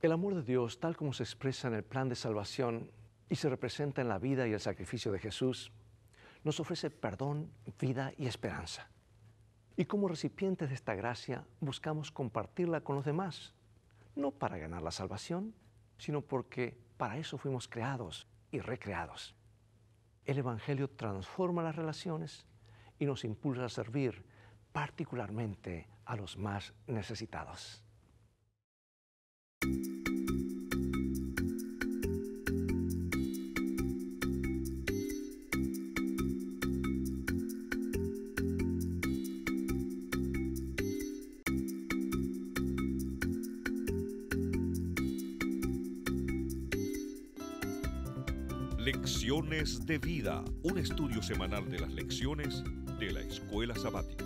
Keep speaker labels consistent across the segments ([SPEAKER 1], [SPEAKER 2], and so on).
[SPEAKER 1] El amor de Dios, tal como se expresa en el plan de salvación y se representa en la vida y el sacrificio de Jesús, nos ofrece perdón, vida y esperanza. Y como recipientes de esta gracia buscamos compartirla con los demás, no para ganar la salvación, sino porque para eso fuimos creados y recreados. El Evangelio transforma las relaciones y nos impulsa a servir particularmente a los más necesitados. Lecciones de Vida, un estudio semanal de las lecciones de la Escuela Sabática.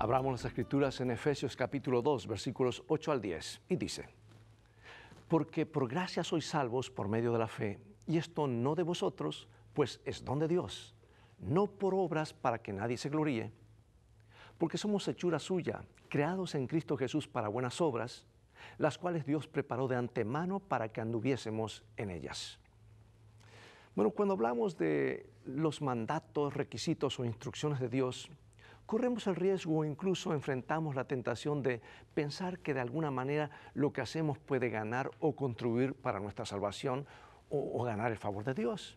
[SPEAKER 1] Abramos las escrituras en Efesios capítulo 2, versículos 8 al 10, y dice, Porque por gracia sois salvos por medio de la fe, y esto no de vosotros, pues es don de Dios, no por obras para que nadie se gloríe, porque somos hechura suya, creados en Cristo Jesús para buenas obras, las cuales Dios preparó de antemano para que anduviésemos en ellas. Bueno, cuando hablamos de los mandatos, requisitos o instrucciones de Dios, corremos el riesgo o incluso enfrentamos la tentación de pensar que de alguna manera lo que hacemos puede ganar o contribuir para nuestra salvación o, ganar el favor de Dios.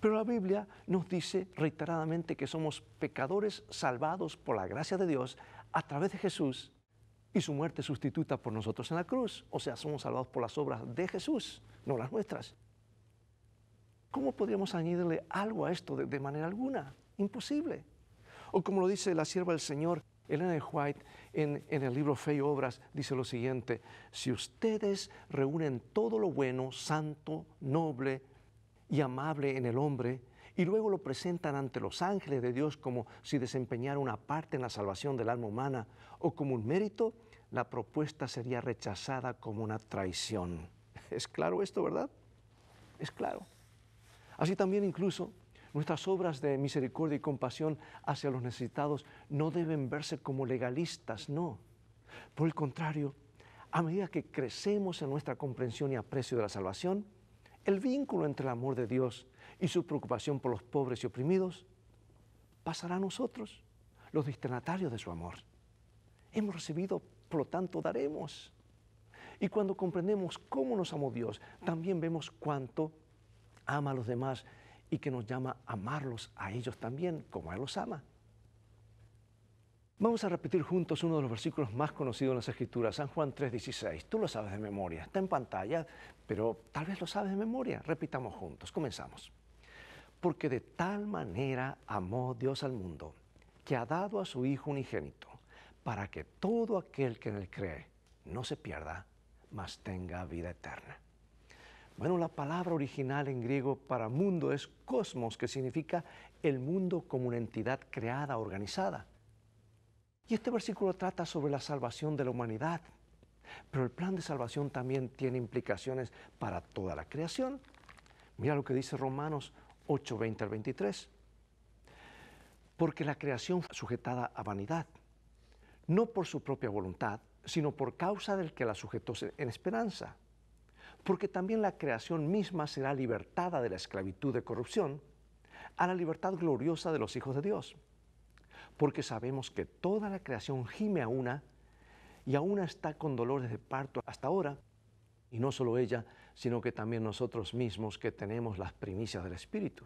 [SPEAKER 1] Pero la Biblia nos dice reiteradamente que somos pecadores salvados por la gracia de Dios a través de Jesús y su muerte sustituta por nosotros en la cruz. O sea, somos salvados por las obras de Jesús, no las nuestras. ¿Cómo podríamos añadirle algo a esto de manera alguna? Imposible. O como lo dice la sierva del Señor, Elena de White, en, el libro Fe y Obras, dice lo siguiente, si ustedes reúnen todo lo bueno, santo, noble y amable en el hombre, y luego lo presentan ante los ángeles de Dios como si desempeñara una parte en la salvación del alma humana o como un mérito, la propuesta sería rechazada como una traición. ¿Es claro esto, verdad? Es claro. Así también incluso Nuestras obras de misericordia y compasión hacia los necesitados no deben verse como legalistas, no. Por el contrario, a medida que crecemos en nuestra comprensión y aprecio de la salvación, el vínculo entre el amor de Dios y su preocupación por los pobres y oprimidos pasará a nosotros, los destinatarios de su amor. Hemos recibido, por lo tanto, daremos. Y cuando comprendemos cómo nos amó Dios, también vemos cuánto ama a los demás y que nos llama a amarlos a ellos también, como Él los ama. Vamos a repetir juntos uno de los versículos más conocidos en las Escrituras, San Juan 3:16. Tú lo sabes de memoria, está en pantalla, pero tal vez lo sabes de memoria. Repitamos juntos, comenzamos. Porque de tal manera amó Dios al mundo, que ha dado a su Hijo unigénito, para que todo aquel que en él cree no se pierda, mas tenga vida eterna. Bueno, la palabra original en griego para mundo es cosmos, que significa el mundo como una entidad creada, organizada. Y este versículo trata sobre la salvación de la humanidad, pero el plan de salvación también tiene implicaciones para toda la creación. Mira lo que dice Romanos 8, 20 al 23. Porque la creación fue sujetada a vanidad, no por su propia voluntad, sino por causa del que la sujetó en esperanza porque también la creación misma será libertada de la esclavitud de corrupción a la libertad gloriosa de los hijos de Dios, porque sabemos que toda la creación gime a una y a una está con dolores de parto hasta ahora, y no solo ella, sino que también nosotros mismos que tenemos las primicias del Espíritu.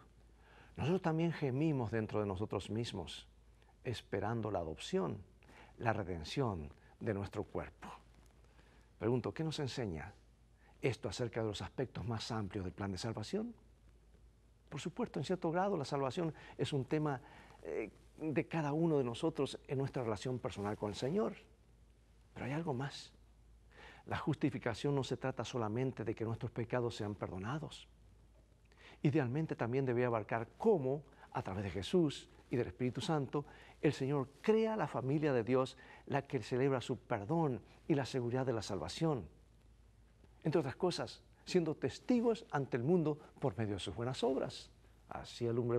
[SPEAKER 1] Nosotros también gemimos dentro de nosotros mismos, esperando la adopción, la redención de nuestro cuerpo. Pregunto, ¿qué nos enseña esto acerca de los aspectos más amplios del plan de salvación? Por supuesto, en cierto grado la salvación es un tema eh, de cada uno de nosotros en nuestra relación personal con el Señor. Pero hay algo más. La justificación no se trata solamente de que nuestros pecados sean perdonados. Idealmente también debe abarcar cómo, a través de Jesús y del Espíritu Santo, el Señor crea la familia de Dios, la que celebra su perdón y la seguridad de la salvación entre otras cosas, siendo testigos ante el mundo por medio de sus buenas obras. Así alumbre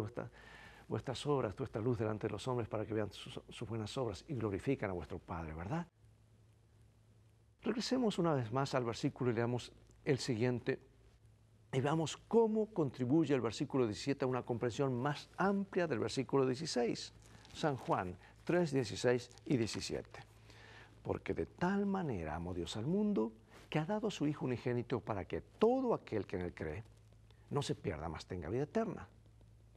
[SPEAKER 1] vuestras obras, vuestra luz delante de los hombres para que vean sus, buenas obras y glorifican a vuestro Padre, ¿verdad? Regresemos una vez más al versículo y leamos el siguiente y veamos cómo contribuye el versículo 17 a una comprensión más amplia del versículo 16. San Juan 3, 16 y 17. Porque de tal manera amó Dios al mundo que ha dado a su Hijo unigénito para que todo aquel que en él cree no se pierda, más tenga vida eterna.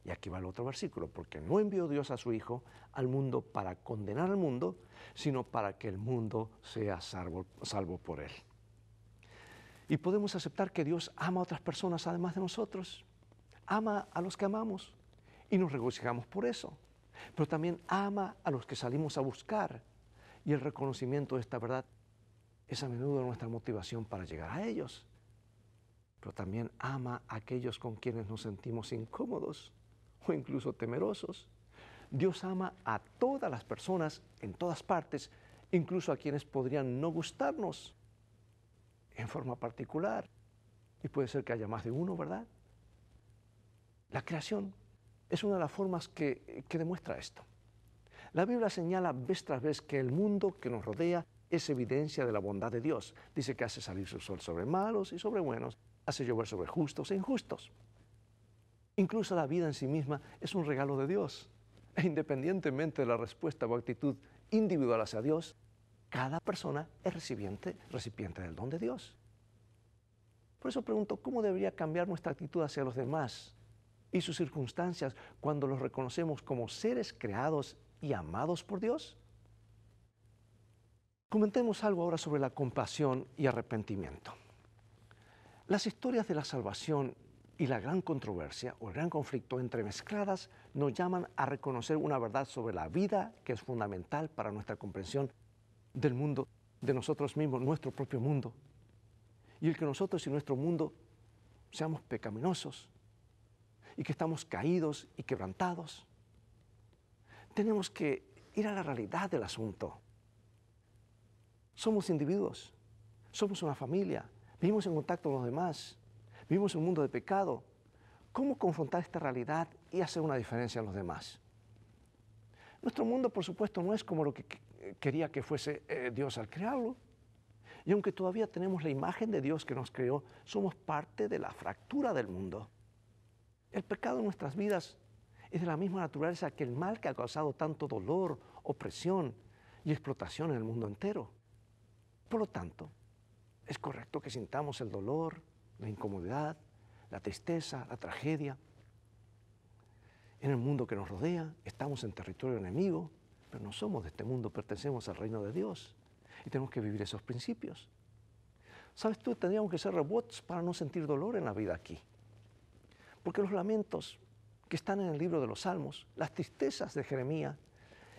[SPEAKER 1] Y aquí va el otro versículo, porque no envió Dios a su Hijo al mundo para condenar al mundo, sino para que el mundo sea salvo, por él. Y podemos aceptar que Dios ama a otras personas además de nosotros, ama a los que amamos y nos regocijamos por eso, pero también ama a los que salimos a buscar y el reconocimiento de esta verdad es a menudo nuestra motivación para llegar a ellos, pero también ama a aquellos con quienes nos sentimos incómodos o incluso temerosos. Dios ama a todas las personas en todas partes, incluso a quienes podrían no gustarnos en forma particular. Y puede ser que haya más de uno, ¿verdad? La creación es una de las formas que, que demuestra esto. La Biblia señala vez tras vez que el mundo que nos rodea es evidencia de la bondad de Dios. Dice que hace salir su sol sobre malos y sobre buenos, hace llover sobre justos e injustos. Incluso la vida en sí misma es un regalo de Dios. E independientemente de la respuesta o actitud individual hacia Dios, cada persona es recipiente, recipiente del don de Dios. Por eso pregunto, ¿cómo debería cambiar nuestra actitud hacia los demás y sus circunstancias cuando los reconocemos como seres creados y amados por Dios? Comentemos algo ahora sobre la compasión y arrepentimiento. Las historias de la salvación y la gran controversia o el gran conflicto entremezcladas nos llaman a reconocer una verdad sobre la vida que es fundamental para nuestra comprensión del mundo, de nosotros mismos, nuestro propio mundo. Y el que nosotros y nuestro mundo seamos pecaminosos y que estamos caídos y quebrantados. Tenemos que ir a la realidad del asunto somos individuos, somos una familia, vivimos en contacto con los demás, vivimos en un mundo de pecado. ¿Cómo confrontar esta realidad y hacer una diferencia en los demás? Nuestro mundo, por supuesto, no es como lo que eh, quería que fuese eh, Dios al crearlo. Y aunque todavía tenemos la imagen de Dios que nos creó, somos parte de la fractura del mundo. El pecado en nuestras vidas es de la misma naturaleza que el mal que ha causado tanto dolor, opresión y explotación en el mundo entero. Por lo tanto, es correcto que sintamos el dolor, la incomodidad, la tristeza, la tragedia. En el mundo que nos rodea estamos en territorio enemigo, pero no somos de este mundo, pertenecemos al reino de Dios y tenemos que vivir esos principios. ¿Sabes tú? Tendríamos que ser robots para no sentir dolor en la vida aquí. Porque los lamentos que están en el libro de los Salmos, las tristezas de Jeremías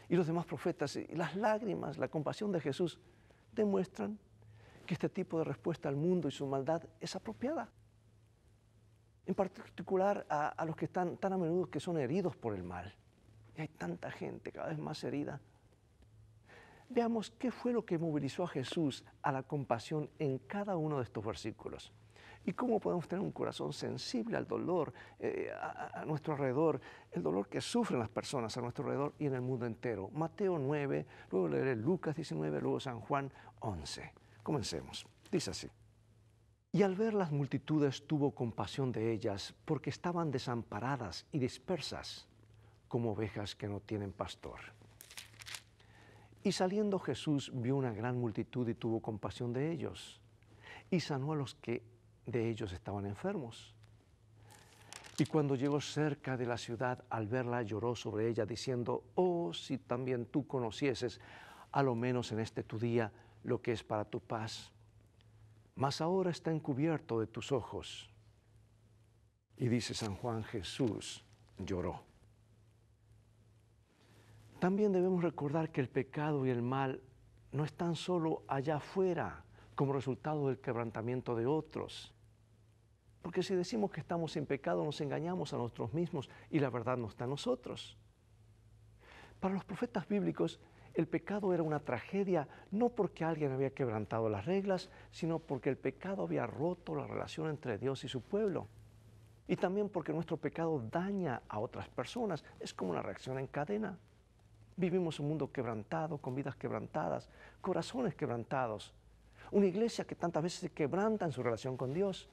[SPEAKER 1] y los demás profetas, las lágrimas, la compasión de Jesús, demuestran que este tipo de respuesta al mundo y su maldad es apropiada. En particular a, los que están tan a menudo que son heridos por el mal. Y hay tanta gente cada vez más herida. Veamos qué fue lo que movilizó a Jesús a la compasión en cada uno de estos versículos. Y cómo podemos tener un corazón sensible al dolor eh, a, a, nuestro alrededor, el dolor que sufren las personas a nuestro alrededor y en el mundo entero. Mateo 9, luego leeré Lucas 19, luego San Juan 11. Comencemos. Dice así. Y al ver las multitudes tuvo compasión de ellas, porque estaban desamparadas y dispersas, como ovejas que no tienen pastor. Y saliendo Jesús vio una gran multitud y tuvo compasión de ellos, y sanó a los que de ellos estaban enfermos. Y cuando llegó cerca de la ciudad, al verla lloró sobre ella, diciendo, Oh, si también tú conocieses, a lo menos en este tu día, lo que es para tu paz, mas ahora está encubierto de tus ojos. Y dice San Juan, Jesús lloró. También debemos recordar que el pecado y el mal no están solo allá afuera como resultado del quebrantamiento de otros. Porque si decimos que estamos en pecado nos engañamos a nosotros mismos y la verdad no está en nosotros. Para los profetas bíblicos, el pecado era una tragedia no porque alguien había quebrantado las reglas, sino porque el pecado había roto la relación entre Dios y su pueblo. Y también porque nuestro pecado daña a otras personas. Es como una reacción en cadena. Vivimos un mundo quebrantado, con vidas quebrantadas, corazones quebrantados. Una iglesia que tantas veces se quebranta en su relación con Dios.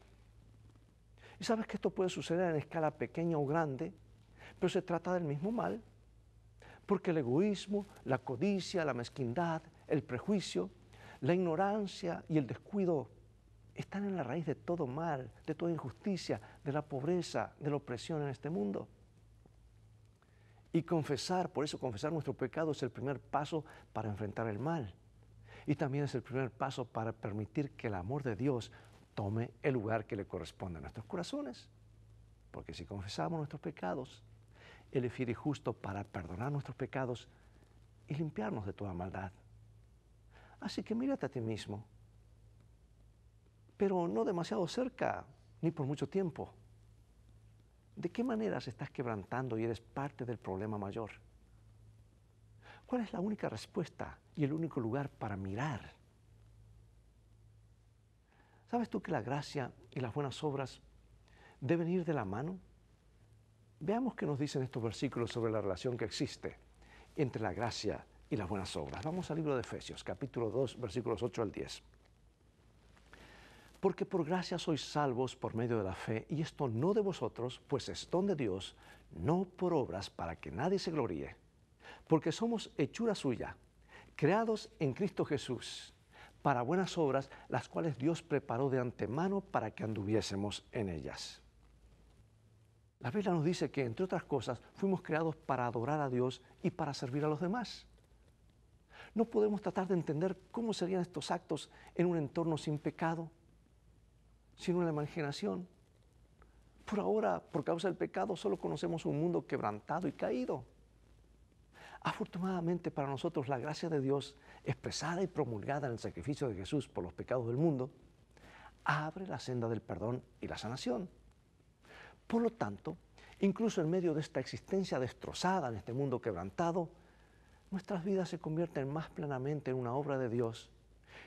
[SPEAKER 1] Y sabes que esto puede suceder en escala pequeña o grande, pero se trata del mismo mal porque el egoísmo, la codicia, la mezquindad, el prejuicio, la ignorancia y el descuido están en la raíz de todo mal, de toda injusticia, de la pobreza, de la opresión en este mundo. Y confesar, por eso confesar nuestro pecado es el primer paso para enfrentar el mal. Y también es el primer paso para permitir que el amor de Dios tome el lugar que le corresponde a nuestros corazones. Porque si confesamos nuestros pecados, el es y justo para perdonar nuestros pecados y limpiarnos de toda maldad. Así que mírate a ti mismo, pero no demasiado cerca, ni por mucho tiempo. ¿De qué manera se estás quebrantando y eres parte del problema mayor? ¿Cuál es la única respuesta y el único lugar para mirar? ¿Sabes tú que la gracia y las buenas obras deben ir de la mano? Veamos qué nos dicen estos versículos sobre la relación que existe entre la gracia y las buenas obras. Vamos al libro de Efesios, capítulo 2, versículos 8 al 10. Porque por gracia sois salvos por medio de la fe, y esto no de vosotros, pues es don de Dios, no por obras para que nadie se gloríe. Porque somos hechura suya, creados en Cristo Jesús, para buenas obras, las cuales Dios preparó de antemano para que anduviésemos en ellas. La Biblia nos dice que, entre otras cosas, fuimos creados para adorar a Dios y para servir a los demás. No podemos tratar de entender cómo serían estos actos en un entorno sin pecado, sin una imaginación. Por ahora, por causa del pecado, solo conocemos un mundo quebrantado y caído. Afortunadamente para nosotros, la gracia de Dios, expresada y promulgada en el sacrificio de Jesús por los pecados del mundo, abre la senda del perdón y la sanación. Por lo tanto, incluso en medio de esta existencia destrozada, en este mundo quebrantado, nuestras vidas se convierten más plenamente en una obra de Dios.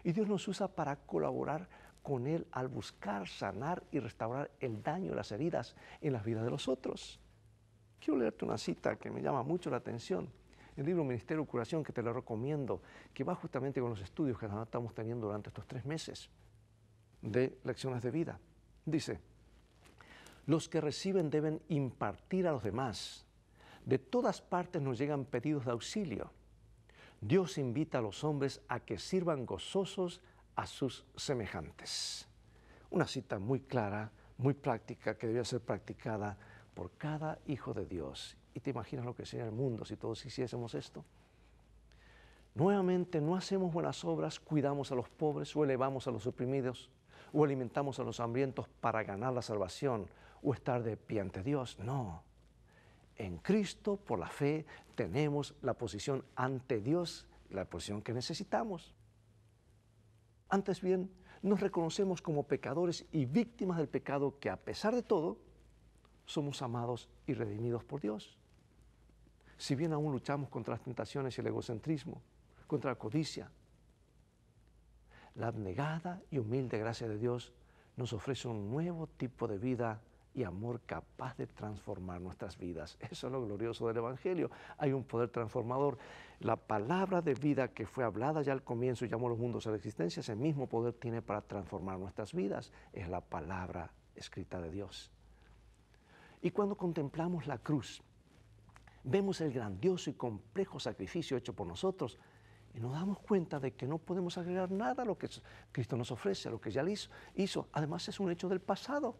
[SPEAKER 1] Y Dios nos usa para colaborar con Él al buscar sanar y restaurar el daño, las heridas en las vidas de los otros. Quiero leerte una cita que me llama mucho la atención. El libro Ministerio Curación, que te lo recomiendo, que va justamente con los estudios que estamos teniendo durante estos tres meses de lecciones de vida. Dice, los que reciben deben impartir a los demás. De todas partes nos llegan pedidos de auxilio. Dios invita a los hombres a que sirvan gozosos a sus semejantes. Una cita muy clara, muy práctica, que debía ser practicada por cada hijo de Dios. ¿Y te imaginas lo que sería el mundo si todos hiciésemos esto? Nuevamente, no hacemos buenas obras, cuidamos a los pobres o elevamos a los oprimidos o alimentamos a los hambrientos para ganar la salvación o estar de pie ante Dios, no. En Cristo, por la fe, tenemos la posición ante Dios, la posición que necesitamos. Antes bien, nos reconocemos como pecadores y víctimas del pecado que a pesar de todo, somos amados y redimidos por Dios. Si bien aún luchamos contra las tentaciones y el egocentrismo, contra la codicia, la abnegada y humilde gracia de Dios nos ofrece un nuevo tipo de vida y amor capaz de transformar nuestras vidas. Eso es lo glorioso del Evangelio. Hay un poder transformador. La palabra de vida que fue hablada ya al comienzo y llamó a los mundos a la existencia, ese mismo poder tiene para transformar nuestras vidas. Es la palabra escrita de Dios. Y cuando contemplamos la cruz, vemos el grandioso y complejo sacrificio hecho por nosotros y nos damos cuenta de que no podemos agregar nada a lo que Cristo nos ofrece, a lo que ya hizo. hizo. Además es un hecho del pasado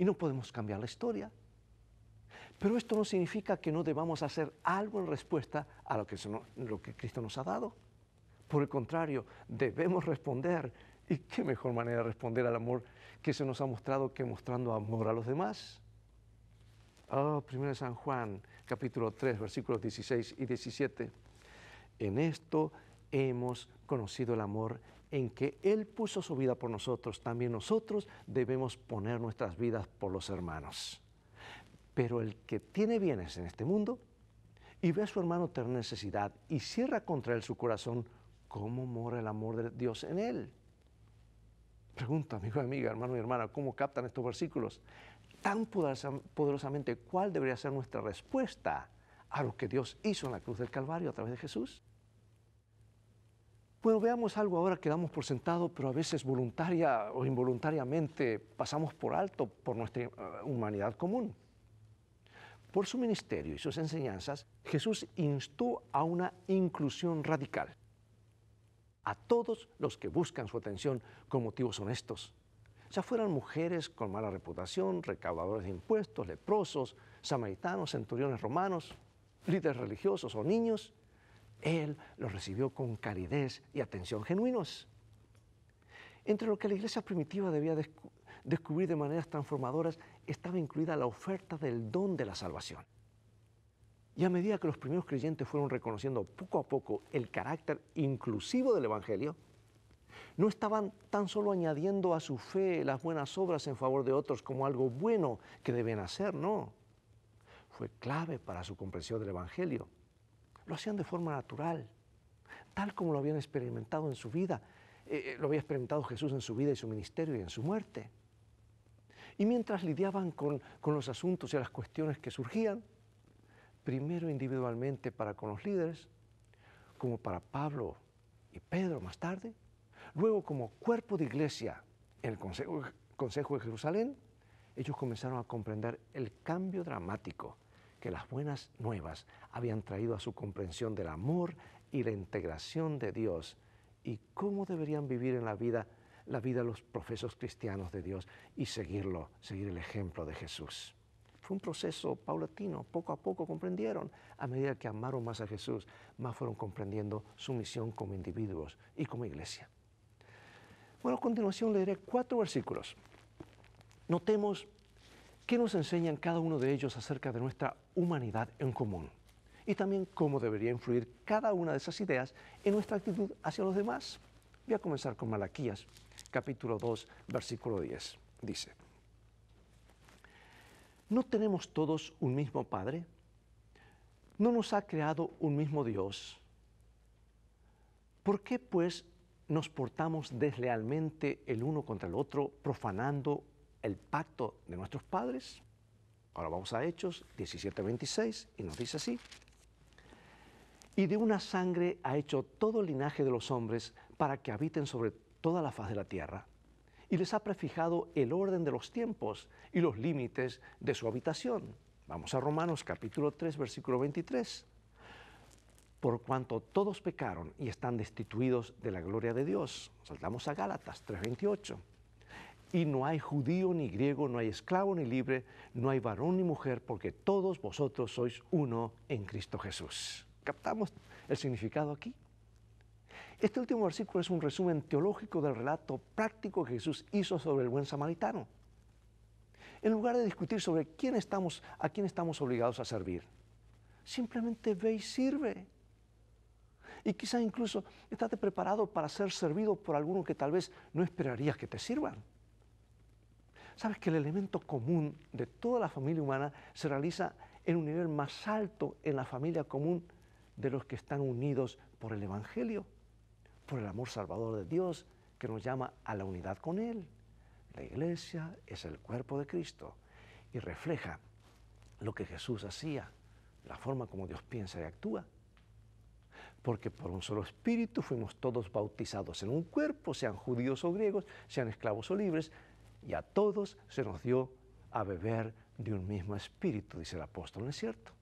[SPEAKER 1] y no podemos cambiar la historia. Pero esto no significa que no debamos hacer algo en respuesta a lo que, lo que Cristo nos ha dado. Por el contrario, debemos responder. ¿Y qué mejor manera de responder al amor que se nos ha mostrado que mostrando amor a los demás? Oh, 1 San Juan, capítulo 3, versículos 16 y 17. En esto hemos conocido el amor en que Él puso su vida por nosotros, también nosotros debemos poner nuestras vidas por los hermanos. Pero el que tiene bienes en este mundo y ve a su hermano tener necesidad y cierra contra él su corazón, ¿cómo mora el amor de Dios en él? Pregunta, amigo, amiga, hermano y hermana, ¿cómo captan estos versículos? Tan poderosamente, ¿cuál debería ser nuestra respuesta a lo que Dios hizo en la cruz del Calvario a través de Jesús? Bueno, veamos algo ahora que damos por sentado, pero a veces voluntaria o involuntariamente pasamos por alto por nuestra eh, humanidad común. Por su ministerio y sus enseñanzas, Jesús instó a una inclusión radical a todos los que buscan su atención con motivos honestos, ya fueran mujeres con mala reputación, recaudadores de impuestos, leprosos, samaritanos, centuriones romanos, líderes religiosos o niños, él los recibió con caridez y atención genuinos. Entre lo que la iglesia primitiva debía descubrir de maneras transformadoras estaba incluida la oferta del don de la salvación. Y a medida que los primeros creyentes fueron reconociendo poco a poco el carácter inclusivo del Evangelio, no estaban tan solo añadiendo a su fe las buenas obras en favor de otros como algo bueno que deben hacer, no. Fue clave para su comprensión del Evangelio lo hacían de forma natural, tal como lo habían experimentado en su vida, eh, eh, lo había experimentado Jesús en su vida y su ministerio y en su muerte. Y mientras lidiaban con, los asuntos y las cuestiones que surgían, primero individualmente para con los líderes, como para Pablo y Pedro más tarde, luego como cuerpo de iglesia en el Consejo de Jerusalén, ellos comenzaron a comprender el cambio dramático que las buenas nuevas habían traído a su comprensión del amor y la integración de Dios y cómo deberían vivir en la vida la vida los profesos cristianos de Dios y seguirlo, seguir el ejemplo de Jesús. Fue un proceso paulatino, poco a poco comprendieron, a medida que amaron más a Jesús, más fueron comprendiendo su misión como individuos y como iglesia. Bueno, a continuación leeré cuatro versículos. Notemos ¿Qué nos enseñan cada uno de ellos acerca de nuestra humanidad en común? Y también cómo debería influir cada una de esas ideas en nuestra actitud hacia los demás. Voy a comenzar con Malaquías, capítulo 2, versículo 10. Dice, ¿no tenemos todos un mismo Padre? ¿No nos ha creado un mismo Dios? ¿Por qué pues nos portamos deslealmente el uno contra el otro, profanando el pacto de nuestros padres. Ahora vamos a Hechos 17:26 y nos dice así. Y de una sangre ha hecho todo el linaje de los hombres para que habiten sobre toda la faz de la tierra. Y les ha prefijado el orden de los tiempos y los límites de su habitación. Vamos a Romanos capítulo 3, versículo 23. Por cuanto todos pecaron y están destituidos de la gloria de Dios. Saltamos a Gálatas 3:28 y no hay judío ni griego, no hay esclavo ni libre, no hay varón ni mujer, porque todos vosotros sois uno en Cristo Jesús. ¿Captamos el significado aquí? Este último versículo es un resumen teológico del relato práctico que Jesús hizo sobre el buen samaritano. En lugar de discutir sobre quién estamos, a quién estamos obligados a servir, simplemente ve y sirve. Y quizá incluso estate preparado para ser servido por alguno que tal vez no esperarías que te sirvan. Sabes que el elemento común de toda la familia humana se realiza en un nivel más alto en la familia común de los que están unidos por el Evangelio, por el amor salvador de Dios que nos llama a la unidad con Él. La iglesia es el cuerpo de Cristo y refleja lo que Jesús hacía, la forma como Dios piensa y actúa. Porque por un solo espíritu fuimos todos bautizados en un cuerpo, sean judíos o griegos, sean esclavos o libres, y a todos se nos dio a beber de un mismo espíritu, dice el apóstol, ¿no es cierto?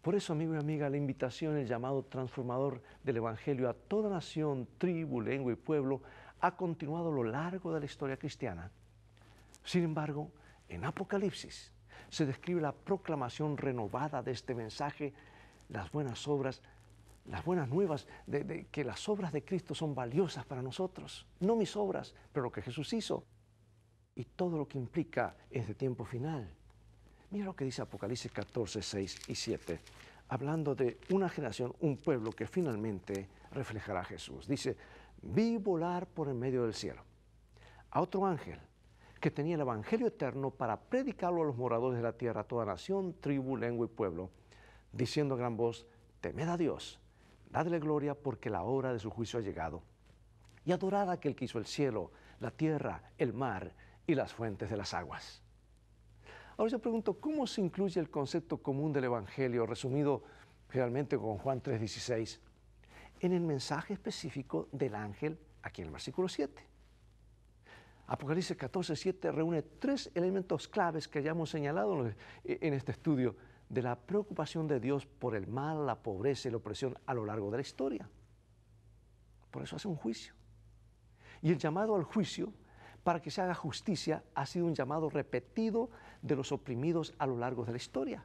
[SPEAKER 1] Por eso, amigo y amiga, la invitación, el llamado transformador del Evangelio a toda nación, tribu, lengua y pueblo ha continuado a lo largo de la historia cristiana. Sin embargo, en Apocalipsis se describe la proclamación renovada de este mensaje, las buenas obras, las buenas nuevas, que las obras de Cristo son valiosas para nosotros. No mis obras, pero lo que Jesús hizo y todo lo que implica es de tiempo final. Mira lo que dice Apocalipsis 14, 6 y 7, hablando de una generación, un pueblo que finalmente reflejará a Jesús. Dice, vi volar por el medio del cielo a otro ángel que tenía el Evangelio eterno para predicarlo a los moradores de la tierra, a toda nación, tribu, lengua y pueblo, diciendo a gran voz, temed a Dios, dadle gloria porque la hora de su juicio ha llegado, y adorad a aquel que hizo el cielo, la tierra, el mar y las fuentes de las aguas. Ahora yo pregunto, ¿cómo se incluye el concepto común del Evangelio, resumido generalmente con Juan 3:16, en el mensaje específico del ángel aquí en el versículo 7? Apocalipsis 14:7 reúne tres elementos claves que hayamos señalado eh, en este estudio de la preocupación de Dios por el mal, la pobreza y la opresión a lo largo de la historia. Por eso hace un juicio. Y el llamado al juicio para que se haga justicia ha sido un llamado repetido de los oprimidos a lo largo de la historia.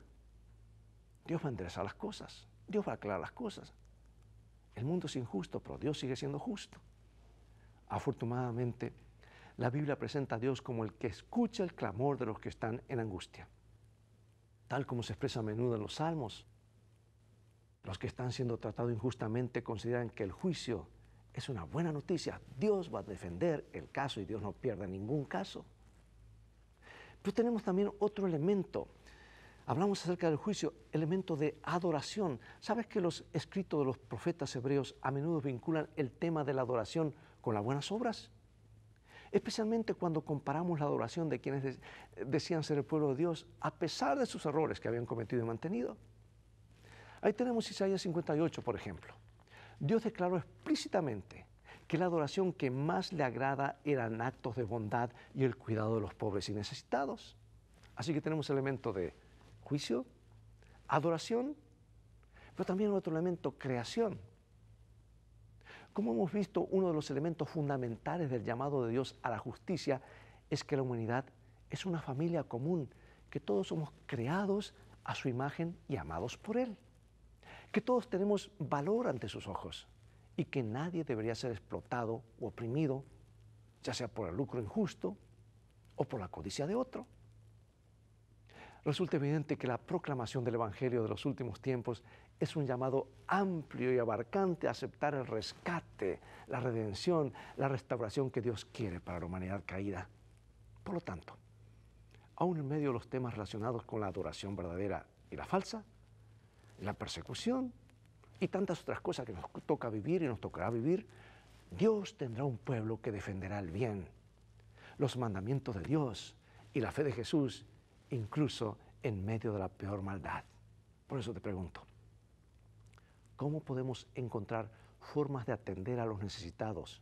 [SPEAKER 1] Dios va a enderezar las cosas, Dios va a aclarar las cosas. El mundo es injusto, pero Dios sigue siendo justo. Afortunadamente, la Biblia presenta a Dios como el que escucha el clamor de los que están en angustia, tal como se expresa a menudo en los salmos. Los que están siendo tratados injustamente consideran que el juicio es una buena noticia. Dios va a defender el caso y Dios no pierde ningún caso. Pero tenemos también otro elemento. Hablamos acerca del juicio, elemento de adoración. ¿Sabes que los escritos de los profetas hebreos a menudo vinculan el tema de la adoración con las buenas obras? Especialmente cuando comparamos la adoración de quienes decían ser el pueblo de Dios, a pesar de sus errores que habían cometido y mantenido. Ahí tenemos Isaías 58, por ejemplo. Dios declaró explícitamente que la adoración que más le agrada eran actos de bondad y el cuidado de los pobres y necesitados. Así que tenemos elemento de juicio, adoración, pero también otro elemento, creación. Como hemos visto, uno de los elementos fundamentales del llamado de Dios a la justicia es que la humanidad es una familia común, que todos somos creados a su imagen y amados por Él que todos tenemos valor ante sus ojos y que nadie debería ser explotado o oprimido, ya sea por el lucro injusto o por la codicia de otro. Resulta evidente que la proclamación del Evangelio de los últimos tiempos es un llamado amplio y abarcante a aceptar el rescate, la redención, la restauración que Dios quiere para la humanidad caída. Por lo tanto, aún en medio de los temas relacionados con la adoración verdadera y la falsa, la persecución y tantas otras cosas que nos toca vivir y nos tocará vivir, Dios tendrá un pueblo que defenderá el bien, los mandamientos de Dios y la fe de Jesús, incluso en medio de la peor maldad. Por eso te pregunto, ¿cómo podemos encontrar formas de atender a los necesitados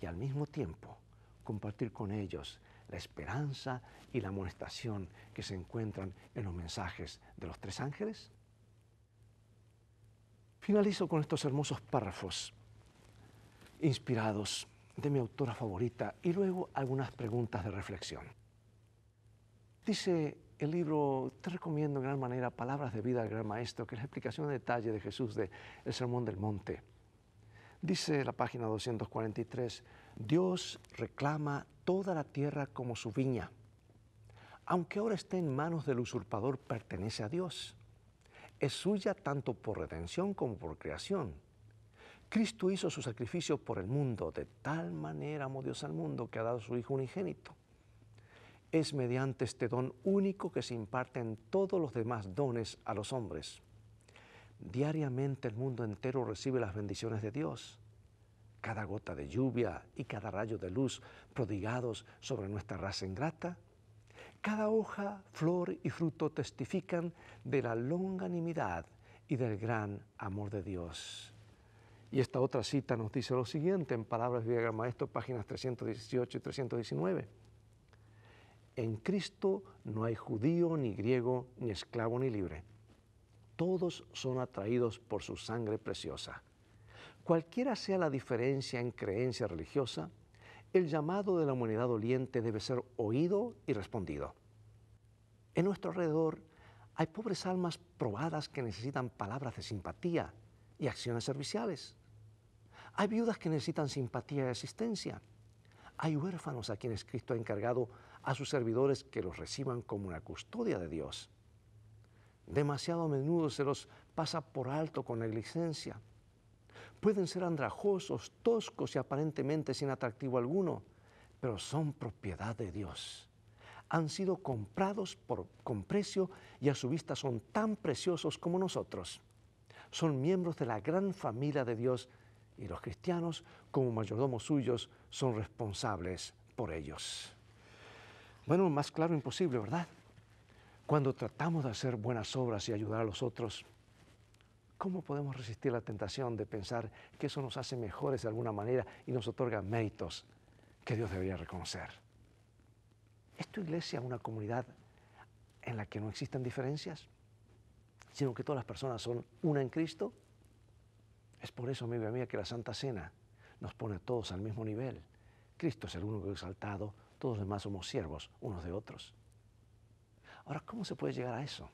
[SPEAKER 1] y al mismo tiempo compartir con ellos la esperanza y la amonestación que se encuentran en los mensajes de los tres ángeles? Finalizo con estos hermosos párrafos inspirados de mi autora favorita y luego algunas preguntas de reflexión. Dice el libro, te recomiendo en gran manera Palabras de Vida del Gran Maestro, que es la explicación en detalle de Jesús del el Sermón del Monte. Dice la página 243, Dios reclama toda la tierra como su viña. Aunque ahora esté en manos del usurpador, pertenece a Dios es suya tanto por redención como por creación. Cristo hizo su sacrificio por el mundo, de tal manera amó Dios al mundo que ha dado su Hijo unigénito. Es mediante este don único que se imparten todos los demás dones a los hombres. Diariamente el mundo entero recibe las bendiciones de Dios. Cada gota de lluvia y cada rayo de luz prodigados sobre nuestra raza ingrata cada hoja, flor y fruto testifican de la longanimidad y del gran amor de Dios. Y esta otra cita nos dice lo siguiente en Palabras de Gran Maestro, páginas 318 y 319. En Cristo no hay judío, ni griego, ni esclavo, ni libre. Todos son atraídos por su sangre preciosa. Cualquiera sea la diferencia en creencia religiosa, el llamado de la humanidad doliente debe ser oído y respondido. En nuestro alrededor hay pobres almas probadas que necesitan palabras de simpatía y acciones serviciales. Hay viudas que necesitan simpatía y asistencia. Hay huérfanos a quienes Cristo ha encargado a sus servidores que los reciban como una custodia de Dios. Demasiado a menudo se los pasa por alto con negligencia. Pueden ser andrajosos, toscos y aparentemente sin atractivo alguno, pero son propiedad de Dios. Han sido comprados con precio y a su vista son tan preciosos como nosotros. Son miembros de la gran familia de Dios y los cristianos, como mayordomos suyos, son responsables por ellos. Bueno, más claro imposible, ¿verdad? Cuando tratamos de hacer buenas obras y ayudar a los otros, ¿Cómo podemos resistir la tentación de pensar que eso nos hace mejores de alguna manera y nos otorga méritos que Dios debería reconocer? ¿Es tu iglesia una comunidad en la que no existen diferencias, sino que todas las personas son una en Cristo? Es por eso, mi mía que la Santa Cena nos pone a todos al mismo nivel. Cristo es el único exaltado, todos los demás somos siervos unos de otros. Ahora, ¿cómo se puede llegar a eso?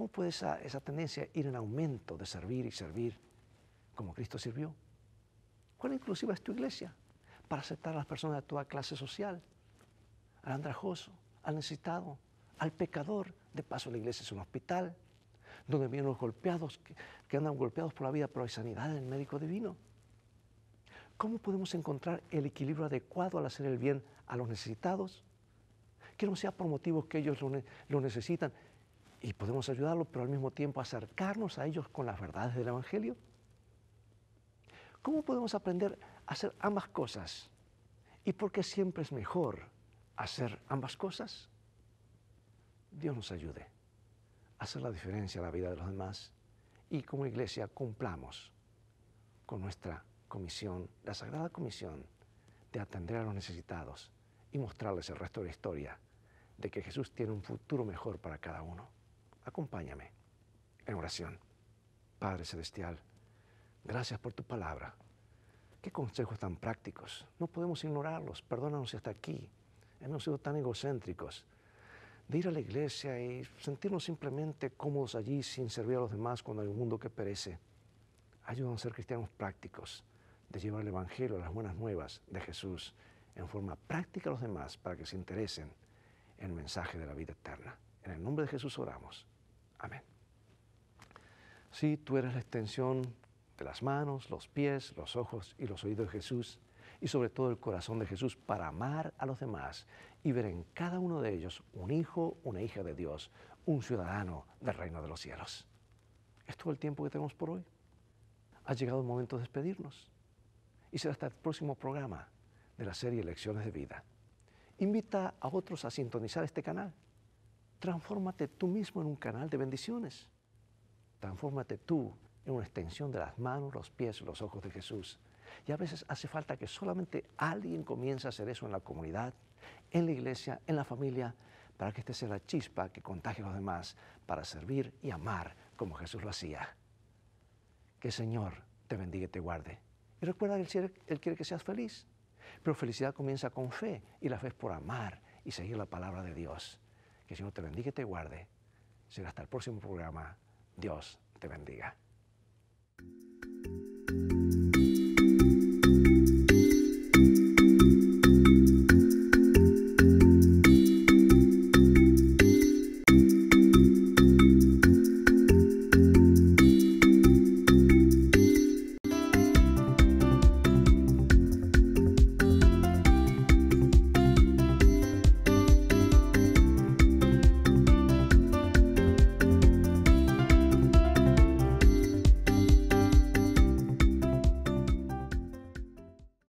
[SPEAKER 1] ¿Cómo puede esa, tendencia ir en aumento de servir y servir como Cristo sirvió? ¿Cuál inclusiva es tu iglesia? Para aceptar a las personas de toda clase social, al andrajoso, al necesitado, al pecador. De paso, la iglesia es un hospital donde vienen los golpeados, que, andan golpeados por la vida, pero hay sanidad en el médico divino. ¿Cómo podemos encontrar el equilibrio adecuado al hacer el bien a los necesitados? Que no sea por motivos que ellos lo necesitan, y podemos ayudarlos, pero al mismo tiempo acercarnos a ellos con las verdades del Evangelio? ¿Cómo podemos aprender a hacer ambas cosas? ¿Y por qué siempre es mejor hacer ambas cosas? Dios nos ayude a hacer la diferencia en la vida de los demás y como iglesia cumplamos con nuestra comisión, la sagrada comisión de atender a los necesitados y mostrarles el resto de la historia de que Jesús tiene un futuro mejor para cada uno. Acompáñame en oración. Padre Celestial, gracias por tu palabra. Qué consejos tan prácticos. No podemos ignorarlos. Perdónanos si hasta aquí. Hemos sido tan egocéntricos. De ir a la iglesia y sentirnos simplemente cómodos allí sin servir a los demás cuando hay un mundo que perece. Ayúdanos a ser cristianos prácticos, de llevar el Evangelio, las buenas nuevas de Jesús en forma práctica a los demás para que se interesen en el mensaje de la vida eterna. En el nombre de Jesús oramos. Amén. Si tú eres la extensión de las manos, los pies, los ojos y los oídos de Jesús, y sobre todo el corazón de Jesús para amar a los demás y ver en cada uno de ellos un hijo, una hija de Dios, un ciudadano del reino de los cielos. Es todo el tiempo que tenemos por hoy. Ha llegado el momento de despedirnos y será hasta el próximo programa de la serie Lecciones de Vida. Invita a otros a sintonizar este canal transfórmate tú mismo en un canal de bendiciones. Transfórmate tú en una extensión de las manos, los pies, los ojos de Jesús. Y a veces hace falta que solamente alguien comience a hacer eso en la comunidad, en la iglesia, en la familia, para que este sea la chispa que contagie a los demás para servir y amar como Jesús lo hacía. Que el Señor te bendiga y te guarde. Y recuerda que Él quiere que seas feliz. Pero felicidad comienza con fe y la fe es por amar y seguir la palabra de Dios. Que el Señor te bendiga y te guarde. Será hasta el próximo programa. Dios te bendiga.